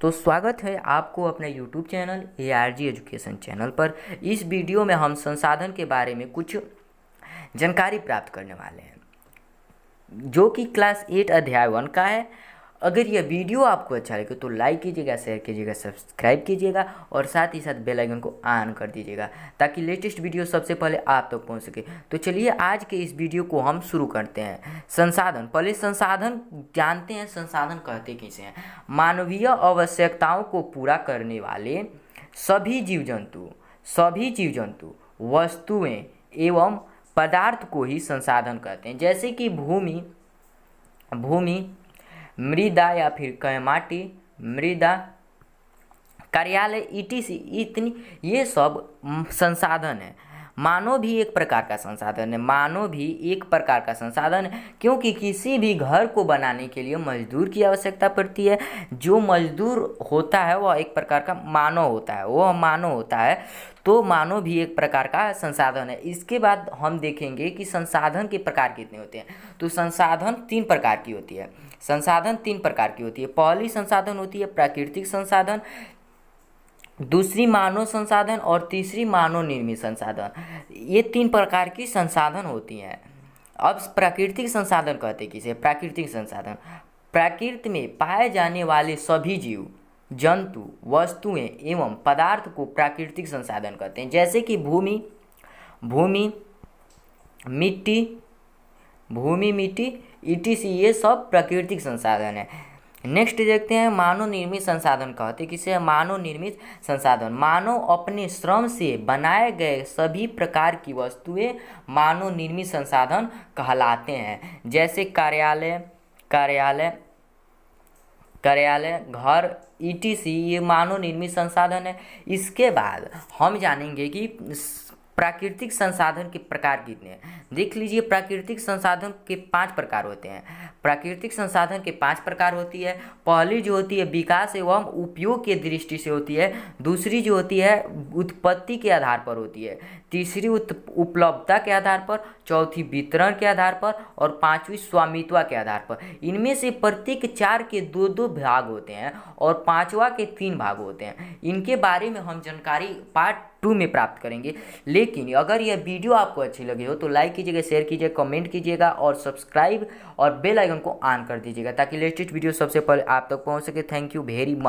तो स्वागत है आपको अपने YouTube channel A R G education channel पर इस वीडियो में हम संसाधन के बारे में कुछ जानकारी प्राप्त करने वाले हैं जो कि क्लास एट अध्याय वन का है अगर यह वीडियो आपको अच्छा लगे तो लाइक कीजिएगा शेयर कीजिएगा सब्सक्राइब कीजिएगा और साथ ही साथ बेल आइकन को ऑन कर दीजिएगा ताकि लेटेस्ट वीडियो सबसे पहले आप तक तो पहुंच सके तो चलिए आज के इस वीडियो को हम शुरू करते हैं संसाधन पहले संसाधन जानते हैं संसाधन कहते किसे हैं मानवीय आवश्यकताओं को पूरा करने वाले सभी जीव जंतु सभी जीव जंतु वस्तुएँ एवं पदार्थ को ही संसाधन कहते हैं जैसे कि भूमि भूमि मृदा या फिर कैमाटी माटी मृदा कार्यालय ईटीसी सी इतनी ये सब संसाधन है मानव भी एक प्रकार का संसाधन है मानव भी एक प्रकार का संसाधन है क्योंकि किसी भी घर को बनाने के लिए मजदूर की आवश्यकता पड़ती है जो मजदूर होता है वह एक प्रकार का मानव होता है वह मानव होता है तो मानव भी एक प्रकार का संसाधन है इसके बाद हम देखेंगे कि संसाधन के प्रकार कितने होते हैं तो संसाधन तीन प्रकार की होती है संसाधन तीन प्रकार की होती है पहली संसाधन होती है प्राकृतिक संसाधन दूसरी मानव संसाधन और तीसरी मानव निर्मित संसाधन ये तीन प्रकार की संसाधन होती हैं अब प्राकृतिक संसाधन कहते हैं किसे प्राकृतिक संसाधन प्रकृति में पाए जाने वाले सभी जीव जंतु वस्तुएं एवं पदार्थ को प्राकृतिक संसाधन कहते हैं जैसे कि भूमि भूमि मिट्टी भूमि मिट्टी ई ये सब प्राकृतिक संसाधन है नेक्स्ट देखते हैं मानव निर्मित संसाधन कहते तो किसे मानव निर्मित संसाधन मानव अपने श्रम से बनाए गए सभी प्रकार की वस्तुएं मानव निर्मित संसाधन कहलाते हैं जैसे कार्यालय कार्यालय कार्यालय घर सी ये मानव निर्मित संसाधन है इसके बाद हम जानेंगे कि प्राकृतिक संसाधन के प्रकार कितने हैं देख लीजिए प्राकृतिक संसाधन के पांच प्रकार होते हैं प्राकृतिक संसाधन के पांच प्रकार होती है पहली जो होती है विकास एवं उपयोग के दृष्टि से होती है दूसरी जो होती है उत्पत्ति के आधार पर होती है तीसरी उपलब्धता के आधार पर चौथी वितरण के आधार पर और पाँचवीं स्वामित्व के आधार पर इनमें से प्रत्येक चार के दो दो भाग होते हैं और पाँचवा के तीन भाग होते हैं इनके बारे में हम जानकारी पाठ टू में प्राप्त करेंगे लेकिन अगर यह वीडियो आपको अच्छी लगी हो तो लाइक कीजिएगा शेयर कीजिएगा कमेंट कीजिएगा और सब्सक्राइब और बेल आइकन को ऑन कर दीजिएगा ताकि लेटेस्ट वीडियो सबसे पहले आप तक पहुंच सके थैंक यू वेरी मच